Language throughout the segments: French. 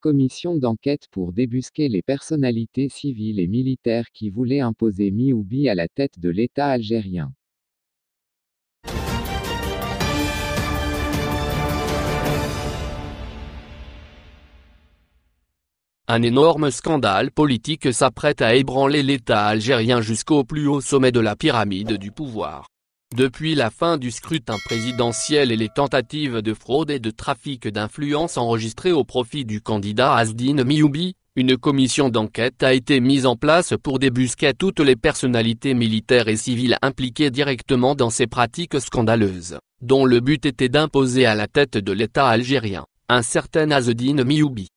commission d'enquête pour débusquer les personnalités civiles et militaires qui voulaient imposer Mioubi à la tête de l'État algérien. Un énorme scandale politique s'apprête à ébranler l'État algérien jusqu'au plus haut sommet de la pyramide du pouvoir. Depuis la fin du scrutin présidentiel et les tentatives de fraude et de trafic d'influence enregistrées au profit du candidat Azdine Mioubi, une commission d'enquête a été mise en place pour débusquer toutes les personnalités militaires et civiles impliquées directement dans ces pratiques scandaleuses, dont le but était d'imposer à la tête de l'État algérien, un certain Azdine Mioubi.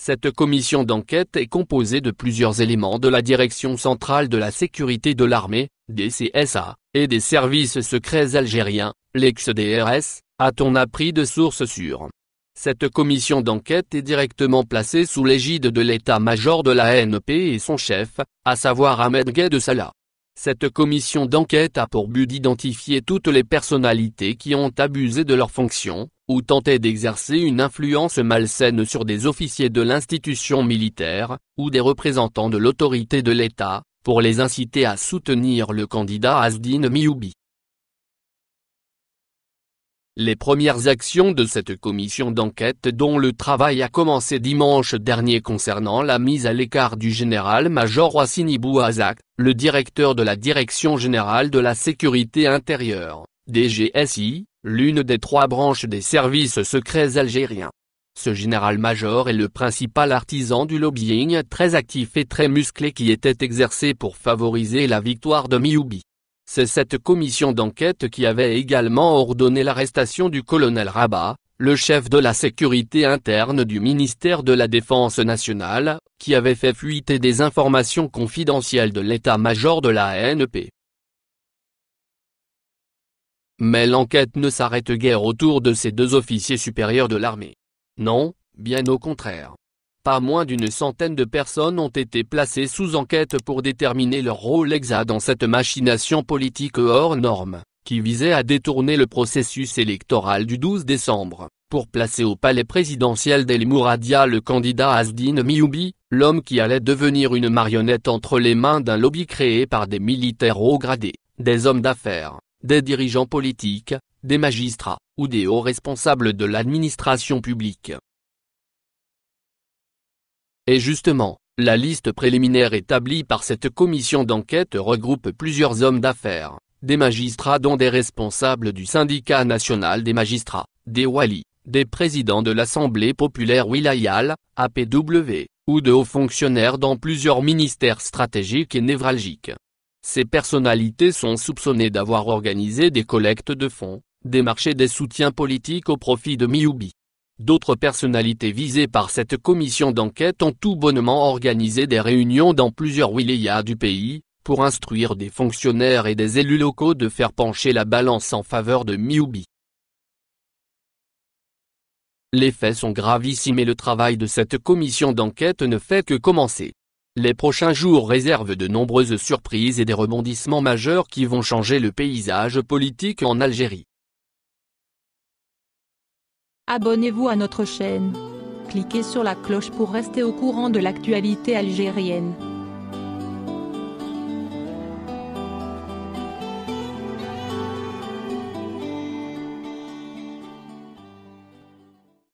Cette commission d'enquête est composée de plusieurs éléments de la Direction centrale de la sécurité de l'armée, des CSA, et des services secrets algériens, l'ex-DRS, a-t-on appris de sources sûres. Cette commission d'enquête est directement placée sous l'égide de l'état-major de la N.P. et son chef, à savoir Ahmed Gay de Salah. Cette commission d'enquête a pour but d'identifier toutes les personnalités qui ont abusé de leurs fonctions, ou tentait d'exercer une influence malsaine sur des officiers de l'institution militaire, ou des représentants de l'autorité de l'État, pour les inciter à soutenir le candidat Asdine Mioubi. Les premières actions de cette commission d'enquête dont le travail a commencé dimanche dernier concernant la mise à l'écart du général-major Wassini Bouazak, le directeur de la Direction Générale de la Sécurité Intérieure, DGSI, l'une des trois branches des services secrets algériens. Ce général-major est le principal artisan du lobbying très actif et très musclé qui était exercé pour favoriser la victoire de Mioubi. C'est cette commission d'enquête qui avait également ordonné l'arrestation du colonel Rabat, le chef de la sécurité interne du ministère de la Défense nationale, qui avait fait fuiter des informations confidentielles de l'état-major de la ANP. Mais l'enquête ne s'arrête guère autour de ces deux officiers supérieurs de l'armée. Non, bien au contraire. Pas moins d'une centaine de personnes ont été placées sous enquête pour déterminer leur rôle exact dans cette machination politique hors norme, qui visait à détourner le processus électoral du 12 décembre, pour placer au palais présidentiel d'El Mouradia le candidat Asdine Mioubi, l'homme qui allait devenir une marionnette entre les mains d'un lobby créé par des militaires haut gradés, des hommes d'affaires, des dirigeants politiques, des magistrats, ou des hauts responsables de l'administration publique. Et justement, la liste préliminaire établie par cette commission d'enquête regroupe plusieurs hommes d'affaires, des magistrats dont des responsables du syndicat national des magistrats, des Wali, des présidents de l'Assemblée populaire Wilayal, APW, ou de hauts fonctionnaires dans plusieurs ministères stratégiques et névralgiques. Ces personnalités sont soupçonnées d'avoir organisé des collectes de fonds, des marchés des soutiens politiques au profit de Miyubi. D'autres personnalités visées par cette commission d'enquête ont tout bonnement organisé des réunions dans plusieurs wilayas du pays, pour instruire des fonctionnaires et des élus locaux de faire pencher la balance en faveur de Miyubi. Les faits sont gravissimes et le travail de cette commission d'enquête ne fait que commencer. Les prochains jours réservent de nombreuses surprises et des rebondissements majeurs qui vont changer le paysage politique en Algérie. Abonnez-vous à notre chaîne. Cliquez sur la cloche pour rester au courant de l'actualité algérienne.